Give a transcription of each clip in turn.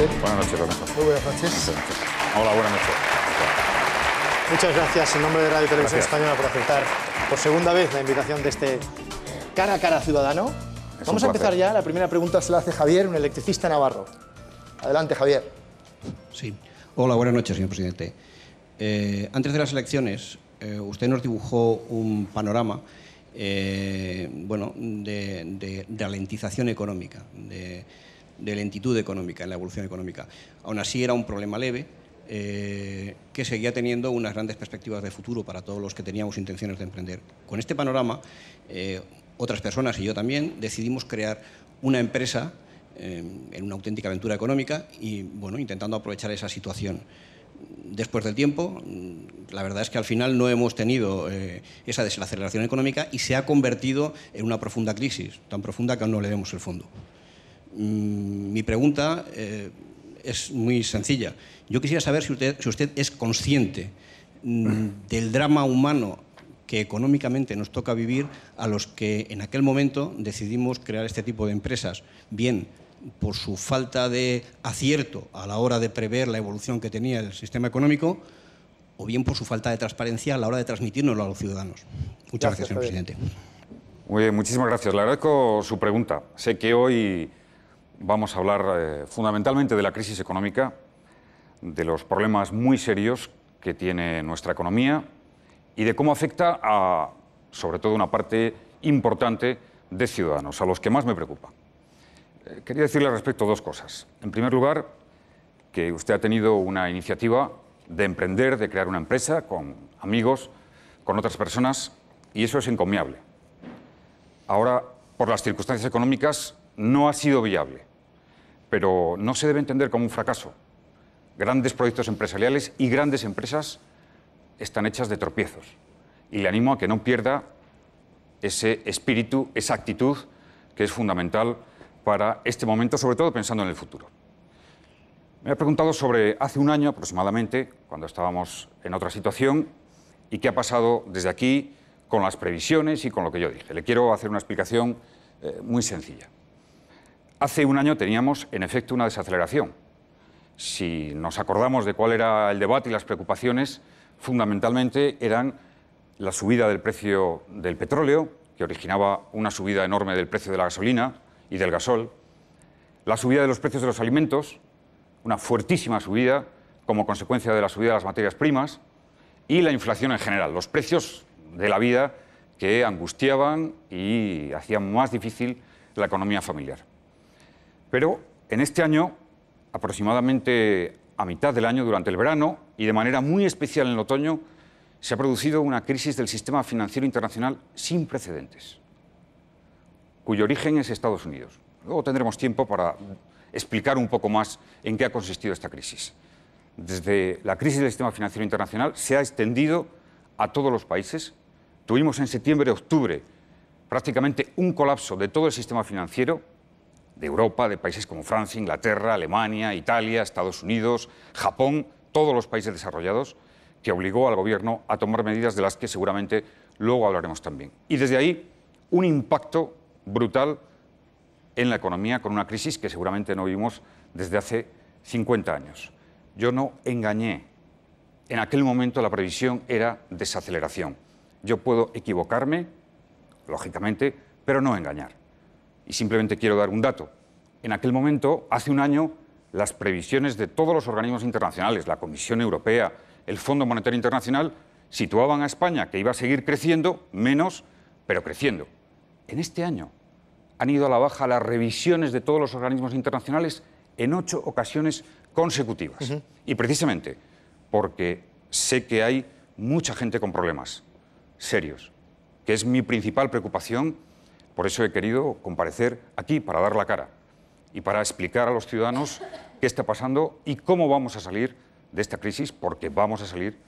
Buenas noches, Muy buenas noches. Hola, buenas noches. Muchas gracias en nombre de Radio Televisión Española por aceptar por segunda vez la invitación de este cara a cara ciudadano. Vamos a empezar ya. La primera pregunta se la hace Javier, un electricista navarro. Adelante, Javier. Sí. Hola, buenas noches, señor presidente. Eh, antes de las elecciones, eh, usted nos dibujó un panorama eh, bueno, de, de, de, ralentización económica, de, de lentitud económica, en la evolución económica. Aún así era un problema leve eh, que seguía teniendo unas grandes perspectivas de futuro para todos los que teníamos intenciones de emprender. Con este panorama, eh, otras personas y yo también decidimos crear una empresa eh, en una auténtica aventura económica y bueno, intentando aprovechar esa situación después del tiempo, mm, la verdad es que al final no hemos tenido esa desaceleración económica y se ha convertido en una profunda crisis, tan profunda que aún no le vemos el fondo. Mm, mi pregunta eh, es muy sencilla. Yo quisiera saber si usted, es consciente mm, del drama humano que económicamente nos toca vivir a los que en aquel momento decidimos crear este tipo de empresas. Bien, por su falta de acierto a la hora de prever la evolución que tenía el sistema económico, o bien por su falta de transparencia a la hora de transmitirnoslo a los ciudadanos. Muchas gracias, señor presidente. Muy muchísimas gracias. Le agradezco su pregunta. Sé que hoy vamos a hablar eh, fundamentalmente de la crisis económica, de los problemas muy serios que tiene nuestra economía y de cómo afecta a, sobre todo, una parte importante de ciudadanos, a los que más me preocupa. Eh, quería decirle al respecto dos cosas. En primer lugar, que usted ha tenido una iniciativa de emprender, de crear una empresa con amigos, con otras personas, y eso es encomiable. Ahora, por las circunstancias económicas, no ha sido viable pero no se debe entender como un fracaso. Grandes proyectos empresariales y grandes empresas están hechas de tropiezos. Y le animo a que no pierda ese espíritu, esa actitud que es fundamental para este momento, sobre todo pensando en el futuro. Me ha preguntado sobre hace un año aproximadamente, cuando estábamos en otra situación, y qué ha pasado desde aquí con las previsiones y con lo que yo dije. Le quiero hacer una explicación eh, muy sencilla. Hace un año teníamos, en efecto, una desaceleración. Si nos acordamos de cuál era el debate y las preocupaciones, fundamentalmente eran la subida del precio del petróleo, que originaba una subida enorme del precio de la gasolina y del gasol, la subida de los precios de los alimentos, una fuertísima subida como consecuencia de la subida de las materias primas, y la inflación en general, los precios de la vida que angustiaban y hacían más difícil la economía familiar. Pero en este año, aproximadamente a mitad del año, durante el verano y de manera muy especial en el otoño, se ha producido una crisis del sistema financiero internacional sin precedentes, cuyo origen es Estados Unidos. Luego tendremos tiempo para explicar un poco más en qué ha consistido esta crisis. Desde la crisis del sistema financiero internacional se ha extendido a todos los países. Tuvimos en septiembre-octubre prácticamente un colapso de todo el sistema financiero de Europa, de países como Francia, Inglaterra, Alemania, Italia, Estados Unidos, Japón, todos los países desarrollados, que obligó al gobierno a tomar medidas de las que seguramente luego hablaremos también. Y desde ahí, un impacto brutal en la economía con una crisis que seguramente no vimos desde hace 50 años. Yo no engañé. En aquel momento la previsión era desaceleración. Yo puedo equivocarme, lógicamente, pero no engañar. Y simplemente quiero dar un dato. En aquel momento, hace un año, las previsiones de todos los organismos internacionales, la Comisión Europea, el Fondo Monetario Internacional, situaban a España que iba a seguir creciendo, menos, pero creciendo. En este año han ido a la baja las revisiones de todos los organismos internacionales en ocho ocasiones consecutivas. Y precisamente porque sé que hay mucha gente con problemas serios, que es mi principal preocupación por eso he querido comparecer aquí para dar la cara y para explicar a los ciudadanos qué está pasando y cómo vamos a salir de esta crisis, porque vamos a salir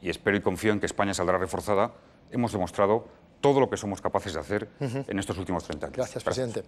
y espero y confío en que España saldrá reforzada. Hemos demostrado todo lo que somos capaces de hacer en estos últimos 30 años. Gracias. presidente.